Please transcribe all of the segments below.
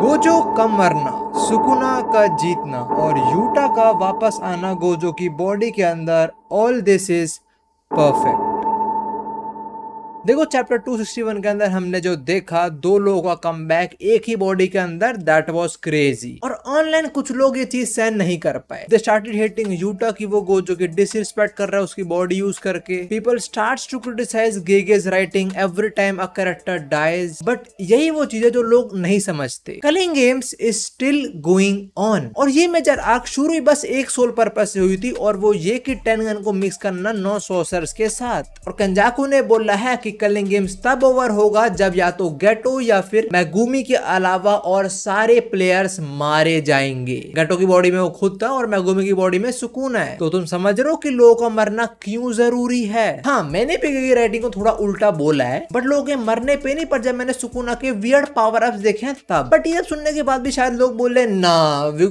Gojo का मरना Sukuna का जीतना और यूटा का वापस आना गोजो की बॉडी के अंदर ऑल दिस इज परफेक्ट देखो चैप्टर 261 के अंदर हमने जो देखा दो लोगों का कम बैक एक ही बॉडी के अंदर दैट वॉज क्रेजी और ऑनलाइन कुछ लोग ये चीज सहन नहीं कर पाए दे स्टार्टेड हेटिंग यूटा की वो जो कि डिसरिस्पेक्ट कर रहा है उसकी बॉडी यूज करके people start to criticize Gege's writing every time a character dies but यही वो चीज है जो लोग नहीं समझते culling games is still going on और ये मेजर आग शुरू बस एक सोल पर्पज से हुई थी और वो ये की टेन गन को मिक्स करना नौ सोसर्स के साथ और कंजाकू ने बोला है कि कि कलिंग गेम्स तब ओवर होगा जब या तो गेटो या फिर मैगूमी के अलावा और सारे प्लेयर्स मारे जाएंगे गेटो की बॉडी में वो खुद था और मैगूमी की बॉडी में सुकून है तो तुम समझ रहे हो कि लोगों का मरना क्यों जरूरी है हाँ मैंने भी राइटिंग को थोड़ा उल्टा बोला है बट लोग मरने पे नहीं पर जब मैंने सुकुना के वियर्ड पावर अप देखे तब बट ये सुनने के बाद भी शायद लोग बोले ना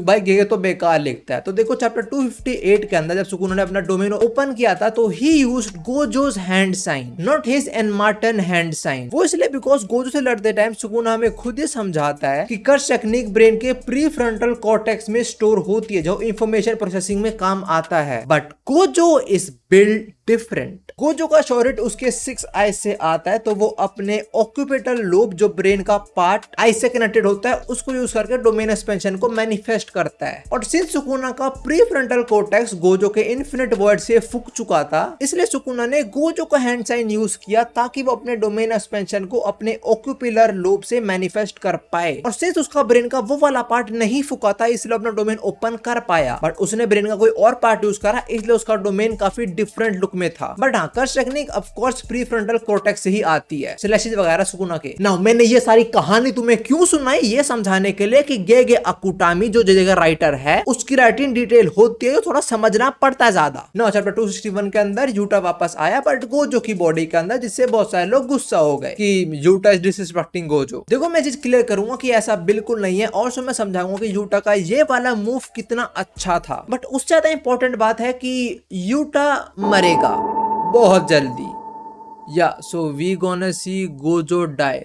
भाई गेगे तो बेकार लिखता है तो देखो चैप्टर टू के अंदर जब सुकुना ने अपना डोमिनो ओपन किया था तो he use Gojo's hand sign not his own and मार्टन हैंडसाइन वो इसलिए बिकॉज गोजो से लड़ते टाइम सुकुना हमें खुद ही समझाता है कि कर टेक्निक ब्रेन के प्री फ्रंटल कॉटेक्स में स्टोर होती है जो इन्फॉर्मेशन प्रोसेसिंग में काम आता है but Gojo is build different Gojo का शोरिट उसके सिक्स आई से आता है तो वो अपने ऑक्यूपेटल लोब जो ब्रेन का पार्ट आई से कनेक्टेड होता है उसको यूज करके डोमेन एक्सपेंशन को मैनिफेस्ट करता है और सिंस सुकुना का प्री फ्रंटल कोटेक्स गोजो के इन्फिनेट वर्ड से फुक चुका था इसलिए सुकुना ने गोजो का हैंड साइन यूज किया ताकि वो अपने डोमेन एक्सपेंशन को अपने ऑक्यूपिलर लोब से मैनिफेस्ट कर पाए और सिंस उसका ब्रेन का वो वाला पार्ट नहीं फुका था इसलिए अपना डोमेन ओपन कर पाया बट उसने ब्रेन का कोई और पार्ट यूज करा इसलिए उसका डोमेन काफी डिफरेंट लुक में था बट हाँ curse technique of course prefrontal cortex से ही आती है स्लैशेज वगैरह सुकुना के ना मैंने ये सारी कहानी तुम्हें क्यों सुनाई ये समझाने के लिए कि गे गे अकुटामी जो जगह राइटर है उसकी राइटिंग डिटेल होती है तो थोड़ा समझना पड़ता है ज्यादा ना चैप्टर टू के अंदर यूटा वापस आया बट गोजो की बॉडी के अंदर जिससे बहुत सारे लोग गुस्सा हो गए की यूटा इज डिसरिस्पेक्टिंग गोजो देखो मैं चीज क्लियर करूंगा की ऐसा बिल्कुल नहीं है और मैं समझाऊंगा की यूटा का ये वाला मूव कितना अच्छा था बट उससे ज्यादा इंपॉर्टेंट बात है कि यूटा मरेगा था बहुत जल्दी या so we gonna see Gojo die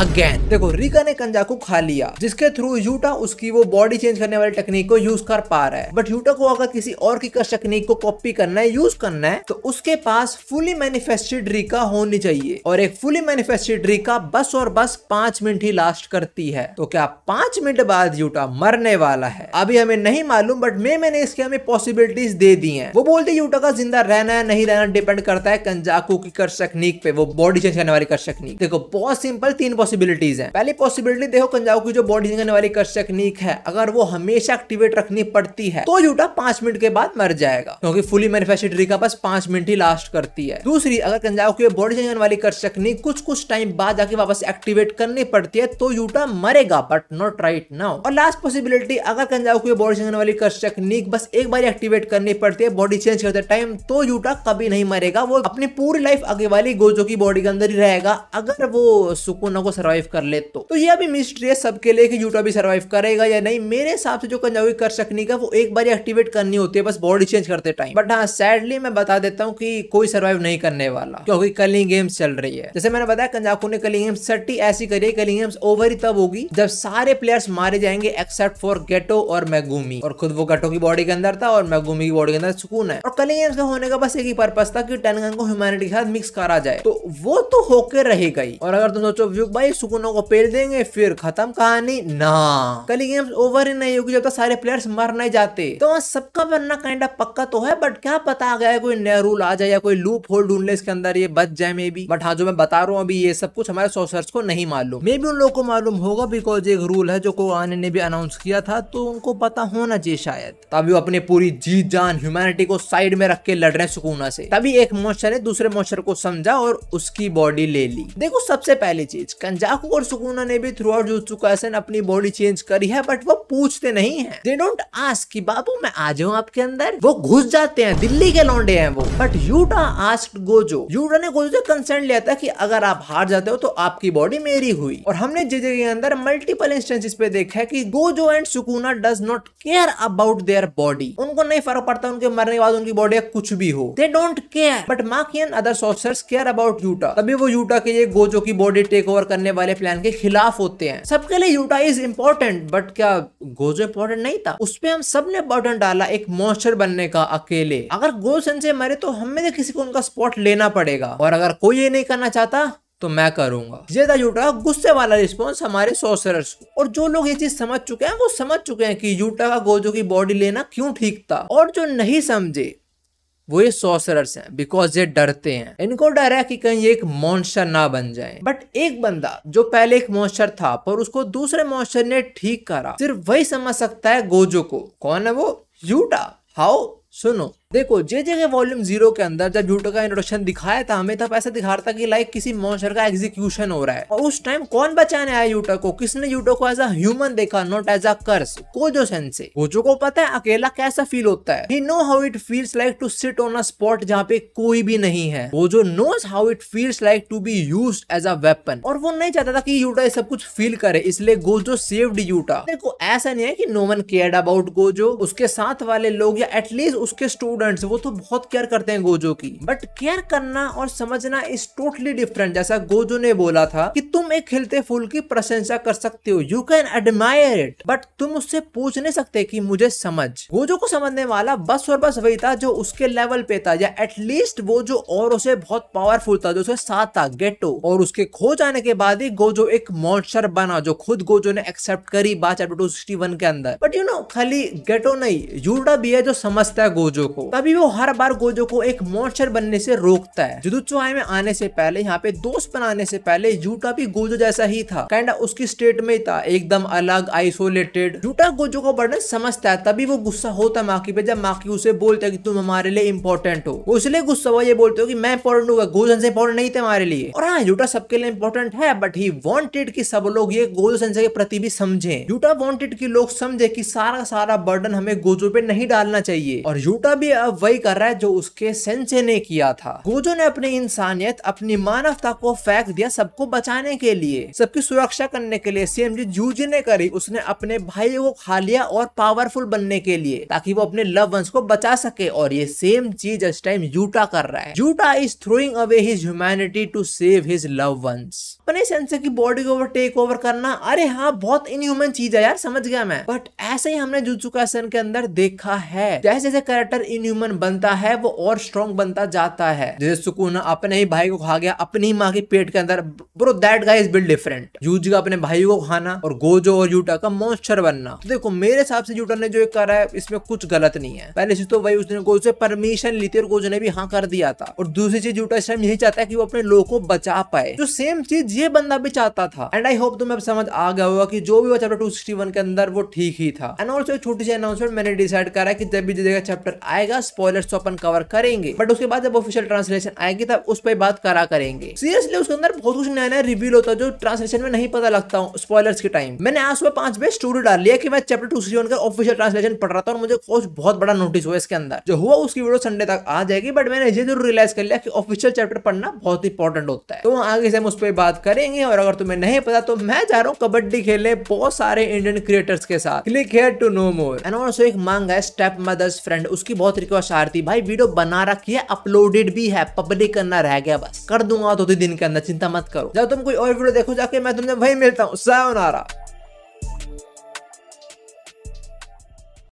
again देखो रिका ने कंजा को खा लिया जिसके थ्रू यूटा उसकी वो बॉडी चेंज करने वाली टेक्निक को यूज कर पा रहा है बट यूटा को अगर किसी और की कस टेक्निक को कॉपी करना है यूज करना है तो उसके पास फुली मैनिफेस्टेड रिका होनी चाहिए और एक फुली मैनिफेस्टेड रिका बस और बस पांच मिनट ही लास्ट करती है तो क्या पांच मिनट बाद यूटा मरने वाला है अभी हमें नहीं मालूम बट मे मैंने इसके हमें पॉसिबिलिटीज दे दी है वो बोलते यूटा का जिंदा रहना है नहीं रहना डिपेंड करता है कंजाकू की कर टेक्निक पे वो बॉडी चेंज करने वाली कर टेक्निक देखो बहुत सिंपल तीन पॉसिबिलिटीज हैं पहली पॉसिबिलिटी देखो कंजाव की जो बॉडी करने वाली कर्ष तकनीक है अगर वो हमेशा एक्टिवेट रखनी पड़ती है तो यूटा पांच मिनट के बाद मर जाएगा क्योंकि फुली मैनिफेस्टेड का बस पांच मिनट ही लास्ट करती है दूसरी अगर कंजाव की बॉडी करने वाली कर्ष तकनीक कुछ कुछ टाइम बाद जाके वापस एक्टिवेट करनी पड़ती है तो यूटा मरेगा बट नॉट राइट नाउ और लास्ट पॉसिबिलिटी अगर कंजाव की बॉडी करने वाली कर्ष तकनीक बस एक बार एक्टिवेट करनी पड़ती है बॉडी चेंज करते टाइम तो यूटा कभी नहीं मरेगा वो अपनी पूरी लाइफ आगे वाली गोजो की बॉडी के अंदर ही रहेगा अगर वो सुकुना को सर्वाइव कर ले तो, तो ये अभी मिस्ट्री है सबके लिए कि यूटा भी सर्वाइव करेगा या नहीं मेरे हिसाब से जो कंजावी कर सकनी का वो एक बार एक्टिवेट करनी होती है बस बॉडी चेंज करते टाइम बट हाँ सैडली मैं बता देता हूँ की कोई सर्वाइव नहीं करने वाला क्योंकि कलिंग गेम्स चल रही है जैसे मैंने बताया कंजाकू ने कलिंग गेम्स सट्टी ऐसी करी है कलिंग गेम्स ओवर ही तब होगी जब सारे प्लेयर्स मारे जाएंगे एक्सेप्ट फॉर गेटो और मैगूमी और खुद वो गेटो की बॉडी के अंदर था और मैगूमी की बॉडी के अंदर सुकून है और कलिंग गेम्स का होने का बस एक ही पर्पज था कि टेनगन को ह्यूमैनिटी के साथ मिक्स करा जाए तो वो तो होकर रहेगा गई और अगर तुम सोचो व्यू भाई सुकुनो को पेल देंगे फिर खत्म कहानी ना कली गेम्स ओवर ही नहीं होगी जब तक तो सारे प्लेयर्स मर नहीं जाते तो सबका बनना काइंड ऑफ पक्का तो है बट क्या पता आ गया है कोई नया रूल आ जाए या कोई लूप होल ढूंढ ले इसके अंदर ये बच जाए मे बी बट हाँ जो मैं बता रहा हूँ अभी ये सब कुछ हमारे सोसर्स को नहीं मालूम मे बी उन लोगों को मालूम होगा बिकॉज एक रूल है जो को आने ने भी अनाउंस किया था तो उनको पता होना चाहिए शायद तभी वो अपनी पूरी जी जान ह्यूमैनिटी को साइड में रख के लड़ रहे सुकूना से तभी एक मॉन्स्टर ने दूसरे मॉन्स्टर को समझा और उसकी बॉडी ले ली देखो सबसे पहली चीज तंजाकू और सुकुना ने भी थ्रू आउट जुत्सुकासन अपनी बॉडी चेंज करी है बट वो पूछते नहीं है दे डोंट आस्क कि बाबू मैं आ जाऊं आपके अंदर वो घुस जाते हैं दिल्ली के लौंडे हैं वो but Yuta ask Gojo Yuta ने गोजो से कंसेंट लिया था कि अगर आप हार जाते हो तो आपकी बॉडी मेरी हुई और हमने जेजे के अंदर मल्टीपल इंस्टेंसेस पे देखा है कि Gojo and Sukuna does not care about their body उनको नहीं फर्क पड़ता उनके मरने के बाद उनकी बॉडी कुछ भी हो they don't care but Maki other sorcerers care about Yuta तभी वो यूटा के लिए गोजो की बॉडी टेक ओवर करने करने वाले प्लान के खिलाफ होते हैं सबके लिए यूटा इज इम्पोर्टेंट बट क्या गोजो इम्पोर्टेंट नहीं था उसपे हम सब ने बर्डन डाला एक मॉन्स्टर बनने का अकेले अगर गो सेंसे मरे तो हमें किसी को उनका स्पॉट लेना पड़ेगा और अगर कोई ये नहीं करना चाहता तो मैं करूंगा ये था यूटा का गुस्से वाला रिस्पॉन्स हमारे सोसरर्स को और जो लोग ये चीज समझ चुके हैं वो समझ चुके हैं कि यूटा का गोजो की बॉडी लेना क्यों ठीक था और जो नहीं समझे वो ये सोसरर्स हैं बिकॉज ये डरते हैं इनको डर है कि कहीं एक मॉन्स्टर ना बन जाए बट एक बंदा जो पहले एक मॉन्स्टर था पर उसको दूसरे मॉन्स्टर ने ठीक करा सिर्फ वही समझ सकता है गोजो को कौन है वो यूटा हाउ सुनो देखो जे जे के वॉल्यूम जीरो के अंदर जब जूटो का इंट्रोडक्शन दिखाया था हमें तब ऐसा दिखा रहा था कि लाइक किसी मॉन्स्टर का एग्जीक्यूशन हो रहा है और उस टाइम कौन बचाने आया यूटो को किसने यूटो को एज अ ह्यूमन देखा not as a curse Gojo sensei Gojo को पता है अकेला कैसा फील होता है he know how it feels like to sit on a spot जहाँ पे कोई भी नहीं है Gojo knows how it feels like to be use as a weapon और वो नहीं चाहता था कि यूटा सब कुछ फील करे इसलिए गोजो सेव्ड यूटा देखो ऐसा नहीं है कि no one cared about Gojo उसके साथ वाले लोग या एटलीस्ट उसके स्टूडेंट स्टूडेंट्स वो तो बहुत केयर करते हैं गोजो की बट केयर करना और समझना इज टोटली डिफरेंट जैसा गोजो ने बोला था कि तुम एक खिलते फूल की प्रशंसा कर सकते हो you can admire it but तुम उससे पूछ नहीं सकते कि मुझे समझ गोजो को समझने वाला बस और बस वही था जो उसके लेवल पे था या एटलीस्ट वो जो और उसे बहुत पावरफुल था जो उसे साथ था गेटो और उसके खो जाने के बाद ही गोजो एक मॉन्स्टर बना जो खुद गोजो ने एक्सेप्ट करी बात चैप्टर टू के अंदर बट यू नो खाली गेटो नहीं यूडा भी है जो समझता है गोजो को तभी वो हर बार गोजो को एक मॉन्स्टर बनने से रोकता है आई में आने से पहले यहाँ पे दोस्त बनाने से पहले जूटा भी गोजो जैसा ही था काइंड उसकी स्टेट में था एकदम अलग आइसोलेटेड जूटा गोजो को बढ़ने समझता है तभी वो गुस्सा होता माकी पे जब माकी उसे बोलता है की तुम हमारे लिए इम्पोर्टेंट हो वो इसलिए गुस्सा हुआ ये बोलते हो की मैं इम्पोर्टेंट हूँ गोजन से इम्पोर्टेंट नहीं था हमारे लिए और हाँ जूटा सबके लिए इम्पोर्टेंट है बट ही वॉन्टेड की सब लोग ये गोजो सेंसे के प्रति भी समझे जूटा वॉन्टेड की लोग समझे की सारा सारा बर्डन हमें गोजो पे नहीं डालना चाहिए और जूटा भी अब वही कर रहा है जो उसके सेंसे ने किया था गोजो ने अपनी इंसानियत अपनी मानवता को फेंक दिया सबको बचाने के लिए सबकी सुरक्षा करने के लिए सीएम जो जूजी ने करी उसने अपने भाई को खा लिया और पावरफुल बनने के लिए ताकि वो अपने लव वंस को बचा सके और ये सेम चीज इस टाइम जूटा कर रहा है Yuta is throwing away his humanity to save his love once अपने सेंसे की बॉडी को टेक ओवर करना अरे हाँ बहुत इनह्यूमन चीज है यार समझ गया मैं बट ऐसे ही हमने जूचुका के अंदर देखा है जैसे जैसे कैरेक्टर इन ह्यूमन बनता है वो और स्ट्रॉन्ग बनता जाता है जैसे सुकून अपने ही भाई को खा गया अपनी ही माँ के पेट के अंदर bro that guy's build different use का अपने भाई को खाना और गोजो और यूटा का मॉन्स्टर बनना तो देखो मेरे हिसाब से यूटा ने जो करा है इसमें कुछ गलत नहीं है पहले चीज तो भाई उसने गोजो से परमिशन ली थी और गोजो ने भी हाँ कर दिया था और दूसरी चीज यूटा इस यही चाहता है कि वो अपने लोगों को बचा पाए जो सेम चीज ये बंदा भी चाहता था एंड आई होप तुम्हें समझ आ गया होगा कि जो भी वो चैप्टर टू के अंदर वो ठीक ही था एंड ऑल्सो एक छोटी सी अनाउंसमेंट मैंने डिसाइड करा कि जब भी जगह चैप्टर आएगा आएगा स्पॉयलर्स तो अपन कवर करेंगे बट उसके बाद जब ऑफिशियल ट्रांसलेशन आएगी तब उस पर बात करा करेंगे सीरियसली उसके अंदर बहुत कुछ नया नया रिव्यूल होता है जो ट्रांसलेशन में नहीं पता लगता हूँ स्पॉयलर्स के टाइम मैंने आज सुबह पांच बजे स्टूडियो डाल लिया कि मैं चैप्टर टू सीजन का ऑफिशियल ट्रांसलेशन पढ़ रहा था और मुझे कुछ बहुत बड़ा नोटिस हुआ इसके अंदर जो हुआ उसकी वीडियो संडे तक आ जाएगी बट मैंने ये जरूर रियलाइज कर लिया कि ऑफिशियल चैप्टर पढ़ना बहुत इंपॉर्टेंट होता है तो आगे से हम उस पर बात करेंगे और अगर तुम्हें नहीं पता तो मैं जा रहा हूँ कबड्डी खेलने बहुत सारे इंडियन क्रिएटर्स के साथ click here to know more and also एक मांग है स्टेप मदर्स फ्रेंड उसकी बहुत रिक्वेस्ट आ रही थी भाई वीडियो बना रखी है अपलोडेड भी है पब्लिक करना रह गया बस कर दूंगा दो तो दिन के अंदर चिंता मत करो जब तुम कोई और वीडियो देखो जाके मैं तुमने वही मिलता हूँ सारा